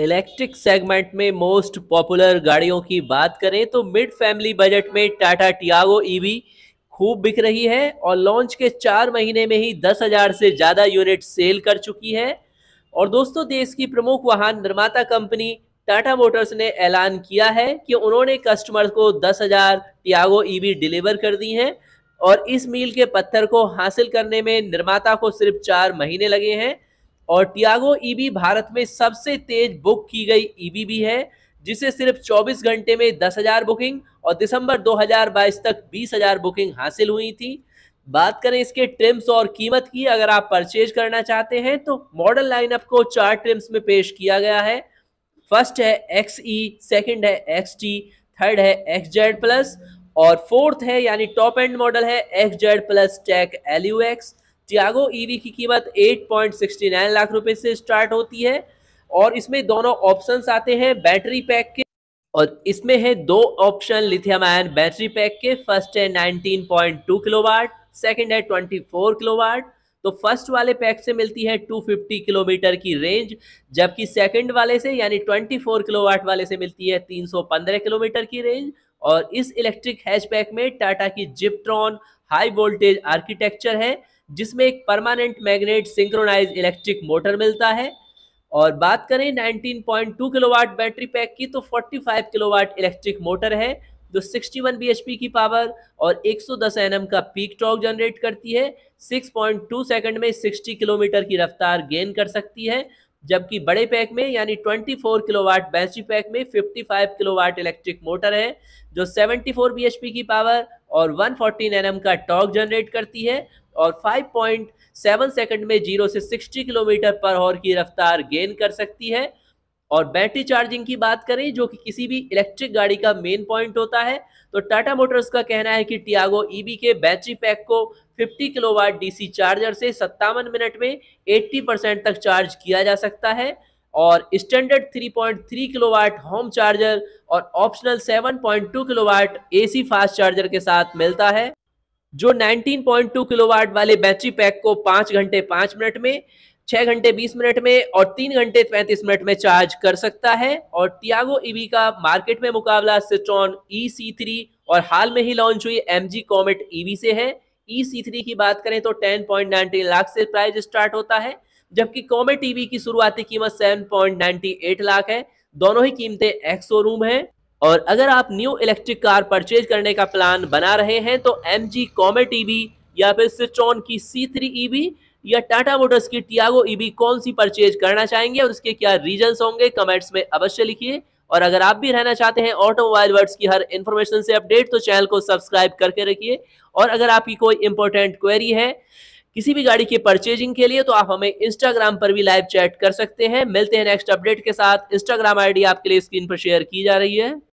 electric segment में most popular गाड़ियों की बात करें तो मिड फैमिली बजट में टाटा टियागो ईवी खूब बिक रही है और लॉन्च के चार महीने में ही दस हजार से ज़्यादा यूनिट सेल कर चुकी है और दोस्तों देश की प्रमुख वाहन निर्माता कंपनी टाटा मोटर्स ने ऐलान किया है कि उन्होंने कस्टमर को दस हजार टियागो ईवी डिलीवर कर दी हैं और इस मील के पत्थर को हासिल करने में निर्माता को सिर्फ चार महीने लगे हैं और टियागो ईबी भारत में सबसे तेज बुक की गई ईबी भी है जिसे सिर्फ 24 घंटे में 10,000 बुकिंग और दिसंबर 2022 तक 20,000 बुकिंग हासिल हुई थी बात करें इसके ट्रिम्स और कीमत की अगर आप परचेज करना चाहते हैं तो मॉडल लाइनअप को चार ट्रिम्स में पेश किया गया है फर्स्ट है एक्स ई सेकेंड है एक्स टी थर्ड है एक्स जेड प्लस और फोर्थ है यानी टॉप एंड मॉडल है X Z plus tech L U X Tiago EV e की कीमत 8.69 लाख रुपए से स्टार्ट होती है और इसमें दोनों ऑप्शंस आते हैं बैटरी पैक के और इसमें है दो option lithium ion battery pack के फर्स्ट है 19.2 किलोवाट सेकेंड है 24 किलोवाट तो फर्स्ट वाले पैक से मिलती है 250 किलोमीटर की रेंज जबकि सेकेंड वाले से यानी 24 किलोवाट वाले से मिलती है 315 किलोमीटर की रेंज और इस इलेक्ट्रिक हैचबैक में टाटा की जिप्ट्रॉन हाई वोल्टेज आर्किटेक्चर है जिसमें एक permanent magnet synchronise electric motor मिलता है और बात करें 19.2 किलोवाट बैटरी पैक की तो 45 किलोवाट इलेक्ट्रिक मोटर है जो 61 वन की पावर और 110 सौ का पीक टॉक जनरेट करती है 6.2 सेकेंड में 60 किलोमीटर की रफ्तार गेन कर सकती है जबकि बड़े पैक में यानी 24 किलोवाट बैटरी पैक में 55 किलोवाट इलेक्ट्रिक मोटर है जो 74 फोर की पावर और 114 फोर्टीन का टॉक जनरेट करती है और 5.7 सेकंड में जीरो से 60 किलोमीटर पर आवर की रफ्तार गेन कर सकती है और बैटरी चार्जिंग की बात करें जो कि किसी भी इलेक्ट्रिक गाड़ी का मेन पॉइंट होता है तो टाटा मोटर्स का कहना है कि टियागो ईवी e के बैटरी पैक को 50 किलोवाट डीसी चार्जर से सत्तावन मिनट में 80 परसेंट तक चार्ज किया जा सकता है और स्टैंडर्ड 3.3 किलोवाट होम चार्जर और optional 7.2 kilowatt AC fast charger के साथ मिलता है जो 19.2 किलोवाट वाले बैटरी पैक को पांच घंटे पांच मिनट में छह घंटे बीस मिनट में और तीन घंटे पैंतीस मिनट में चार्ज कर सकता है और टियागो ईवी e का मार्केट में मुकाबला सिट्रॉन ई सी थ्री और हाल में ही लॉन्च हुई एम जी कॉमेट ईवी से है ई सी थ्री की बात करें तो टेन पॉइंट नाइनटी लाख से प्राइस स्टार्ट होता है जबकि कॉमेट ईवी e की शुरुआती कीमत seven point ninety eight lakh है दोनों ही कीमतें एक्सो रूम है और अगर आप न्यू इलेक्ट्रिक कार परचेज करने का प्लान बना रहे हैं तो एम जी कॉमेट या फिर सिचोन की सी थ्री e या टाटा मोटर्स की टियागो ईवी e कौन सी परचेज करना चाहेंगे और उसके क्या रीजन्स होंगे कमेंट्स में अवश्य लिखिए और अगर आप भी रहना चाहते हैं ऑटोमोबाइल वर्ड्स की हर इन्फॉर्मेशन से अपडेट तो चैनल को सब्सक्राइब करके रखिए और अगर आपकी कोई इंपॉर्टेंट क्वेरी है किसी भी गाड़ी की परचेजिंग के लिए तो आप हमें इंस्टाग्राम पर भी लाइव चैट कर सकते हैं मिलते हैं नेक्स्ट अपडेट के साथ इंस्टाग्राम आईडी आपके लिए स्क्रीन पर शेयर की जा रही है